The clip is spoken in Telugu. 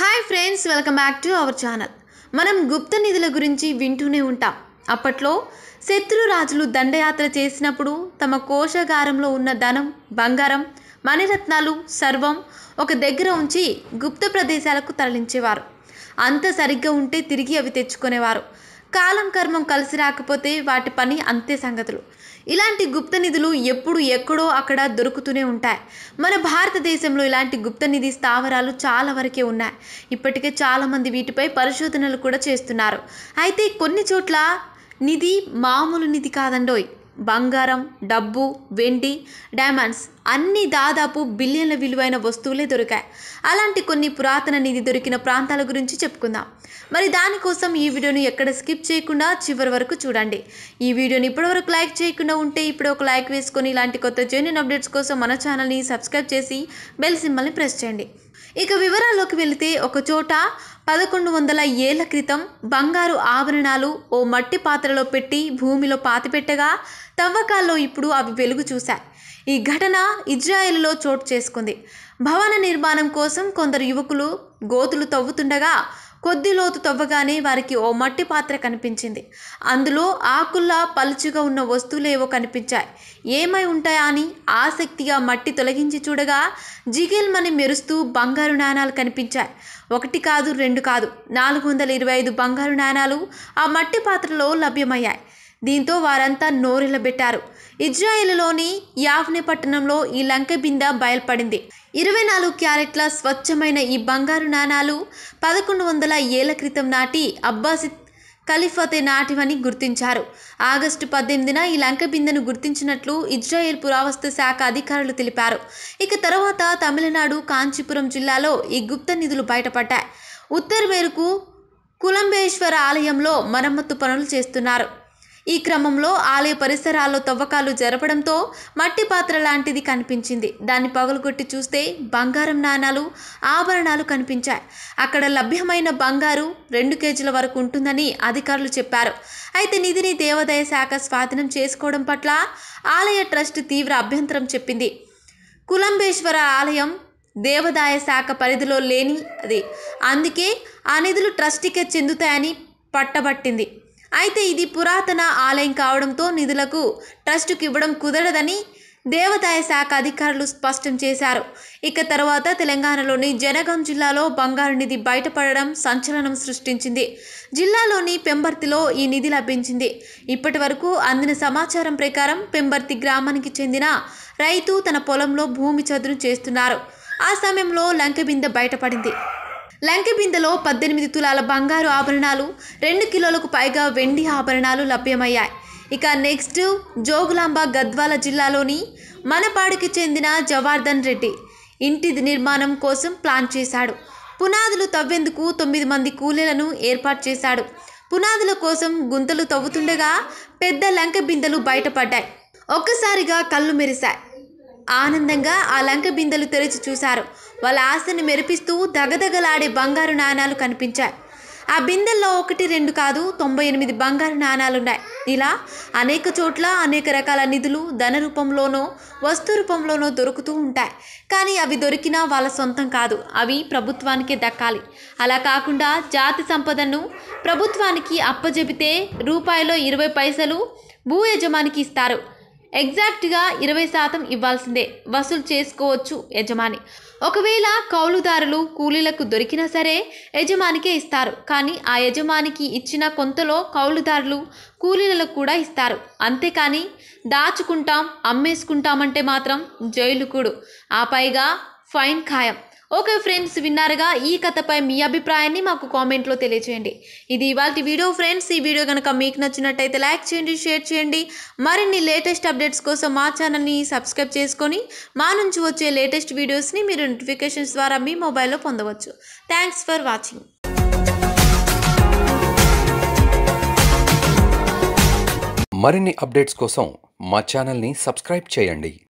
hi friends welcome back to our channel మనం గుప్త నిధుల గురించి వింటూనే ఉంటాం అప్పట్లో శత్రు రాజులు దండయాత్ర చేసినప్పుడు తమ కోశాగారంలో ఉన్న ధనం బంగారం మణిరత్నాలు సర్వం ఒక దగ్గర ఉంచి గుప్త ప్రదేశాలకు తరలించేవారు అంత సరిగ్గా ఉంటే తిరిగి అవి తెచ్చుకునేవారు కాలం కర్మం కలిసి రాకపోతే వాటి పని అంతే సంగతులు ఇలాంటి గుప్త నిధులు ఎప్పుడు ఎక్కడో అక్కడ దొరుకుతూనే ఉంటాయి మన భారతదేశంలో ఇలాంటి గుప్త నిధి స్థావరాలు చాలా వరకే ఉన్నాయి ఇప్పటికే చాలామంది వీటిపై పరిశోధనలు కూడా చేస్తున్నారు అయితే కొన్ని చోట్ల నిధి మామూలు నిధి కాదండోయ్ బంగారం డబ్బు వెండి డైమండ్స్ అన్ని దాదాపు బిలియన్ల విలువైన వస్తువులే దొరికాయి అలాంటి కొన్ని పురాతన నిధి దొరికిన ప్రాంతాల గురించి చెప్పుకుందాం మరి దానికోసం ఈ వీడియోను ఎక్కడ స్కిప్ చేయకుండా చివరి వరకు చూడండి ఈ వీడియోని ఇప్పటివరకు లైక్ చేయకుండా ఉంటే ఇప్పుడు ఒక లైక్ వేసుకొని ఇలాంటి కొత్త జెన్యున్ అప్డేట్స్ కోసం మన ఛానల్ని సబ్స్క్రైబ్ చేసి బెల్ సింబల్ని ప్రెస్ చేయండి ఇక వివరాల్లోకి వెళితే ఒకచోట పదకొండు వందల ఏళ్ల క్రితం బంగారు ఆభరణాలు ఓ మట్టి పాత్రలో పెట్టి భూమిలో పాతిపెట్టగా తవ్వకాల్లో ఇప్పుడు అవి వెలుగు చూశాయి ఈ ఘటన ఇజ్రాయెల్లో చోటు చేసుకుంది భవన నిర్మాణం కోసం కొందరు యువకులు గోతులు తవ్వుతుండగా కొద్ది లోతు తవ్వగానే వారికి ఓ మట్టి పాత్ర కనిపించింది అందులో ఆకుల్లా పలుచుగా ఉన్న వస్తువులేవో కనిపించాయి ఏమై ఉంటాయా అని ఆసక్తిగా మట్టి తొలగించి చూడగా జిగిల్మని మెరుస్తూ బంగారు నాణాలు కనిపించాయి ఒకటి కాదు రెండు కాదు నాలుగు వందల ఇరవై ఐదు బంగారు నాణాలు ఆ మట్టి పాత్రలో లభ్యమయ్యాయి దీంతో వారంతా నోరెలబెట్టారు ఇజ్రాయెల్లోని యాఫ్నే పట్టణంలో ఈ లంక బింద బయల్పడింది ఇరవై నాలుగు క్యారెట్ల స్వచ్ఛమైన ఈ బంగారు నాణాలు పదకొండు వందల ఏళ్ల క్రితం నాటి అబ్బాసి ఖలీఫతే నాటివని గుర్తించారు ఆగస్టు పద్దెనిమిదిన ఈ లంక బిందెను గుర్తించినట్లు ఇజ్రాయెల్ పురావస్తు శాఖ అధికారులు తెలిపారు ఇక తర్వాత తమిళనాడు కాంచీపురం జిల్లాలో ఈ గుప్త నిధులు బయటపడ్డాయి ఉత్తర మేరకు కులంబేశ్వర ఆలయంలో మరమ్మత్తు పనులు చేస్తున్నారు ఈ క్రమంలో ఆలయ పరిసరాల్లో తవ్వకాలు జరపడంతో మట్టి పాత్ర లాంటిది కనిపించింది దాన్ని పగలుగొట్టి చూస్తే బంగారం నాణాలు ఆభరణాలు కనిపించాయి అక్కడ లభ్యమైన బంగారు రెండు కేజీల వరకు ఉంటుందని అధికారులు చెప్పారు అయితే నిధిని దేవాదాయ శాఖ స్వాధీనం చేసుకోవడం పట్ల ఆలయ ట్రస్ట్ తీవ్ర అభ్యంతరం చెప్పింది కులంబేశ్వర ఆలయం దేవదాయ శాఖ పరిధిలో లేని అది అందుకే ఆ నిధులు ట్రస్టీకే చెందుతాయని పట్టబట్టింది అయితే ఇది పురాతన ఆలయం కావడంతో నిధులకు ట్రస్టుకి ఇవ్వడం కుదరదని దేవతాయ శాఖ అధికారులు స్పష్టం చేశారు ఇక తర్వాత తెలంగాణలోని జనగాం జిల్లాలో బంగారు నిధి బయటపడడం సంచలనం సృష్టించింది జిల్లాలోని పెంబర్తిలో ఈ నిధి లభించింది ఇప్పటి వరకు అందిన సమాచారం ప్రకారం పెంబర్తి గ్రామానికి చెందిన రైతు తన పొలంలో భూమి చదును చేస్తున్నారు ఆ సమయంలో లంకబింద బయటపడింది లంక బిందెలో పద్దెనిమిది తులాల బంగారు ఆభరణాలు రెండు కిలోలకు పైగా వెండి ఆభరణాలు లభ్యమయ్యాయి ఇక నెక్స్ట్ జోగులాంబ గద్వాల జిల్లాలోని మనపాడుకి చెందిన జవార్దన్ రెడ్డి ఇంటి నిర్మాణం కోసం ప్లాన్ చేశాడు పునాదులు తవ్వేందుకు తొమ్మిది మంది కూలీలను ఏర్పాటు చేశాడు పునాదుల కోసం గుంతలు తవ్వుతుండగా పెద్ద లంక బిందెలు బయటపడ్డాయి ఒక్కసారిగా కళ్ళు మెరిశాయి ఆనందంగా ఆ లంక బిందెలు తెరిచి చూశారు వాళ్ళ ఆశని మెరిపిస్తూ దగదగలాడే బంగారు నాణాలు కనిపించాయి ఆ బిందెల్లో ఒకటి రెండు కాదు తొంభై ఎనిమిది బంగారు నాణాలున్నాయి ఇలా అనేక చోట్ల అనేక రకాల నిధులు ధన రూపంలోనో వస్తు రూపంలోనో దొరుకుతూ ఉంటాయి కానీ అవి దొరికినా వాళ్ళ సొంతం కాదు అవి ప్రభుత్వానికే దక్కాలి అలా కాకుండా జాతి సంపదను ప్రభుత్వానికి అప్పజెబితే రూపాయిలో ఇరవై పైసలు భూ యజమానికి ఇస్తారు ఎగ్జాక్ట్గా ఇరవై శాతం ఇవ్వాల్సిందే వసూలు చేసుకోవచ్చు యజమాని ఒకవేళ కౌలుదారులు కూలీలకు దొరికినా సరే యజమానికే ఇస్తారు కానీ ఆ యజమానికి ఇచ్చిన కొంతలో కౌలుదారులు కూలీలకు కూడా ఇస్తారు అంతేకాని దాచుకుంటాం అమ్మేసుకుంటామంటే మాత్రం జైలు కూడు ఆ పైగా ఫైన్ ఖాయం ఓకే ఫ్రెండ్స్ విన్నారుగా ఈ కథపై మీ అభిప్రాయాన్ని మాకు కామెంట్లో తెలియచేయండి ఇది ఇవాళ వీడియో ఫ్రెండ్స్ ఈ వీడియో కనుక మీకు నచ్చినట్టయితే లైక్ చేయండి షేర్ చేయండి మరిన్ని లేటెస్ట్ అప్డేట్స్ కోసం మా ఛానల్ని సబ్స్క్రైబ్ చేసుకొని మా నుంచి వచ్చే లేటెస్ట్ వీడియోస్ని మీరు నోటిఫికేషన్స్ ద్వారా మీ మొబైల్లో పొందవచ్చు థ్యాంక్స్ ఫర్ వాచింగ్ మరిన్ని అప్డేట్స్ కోసం మా ఛానల్ని సబ్స్క్రైబ్ చేయండి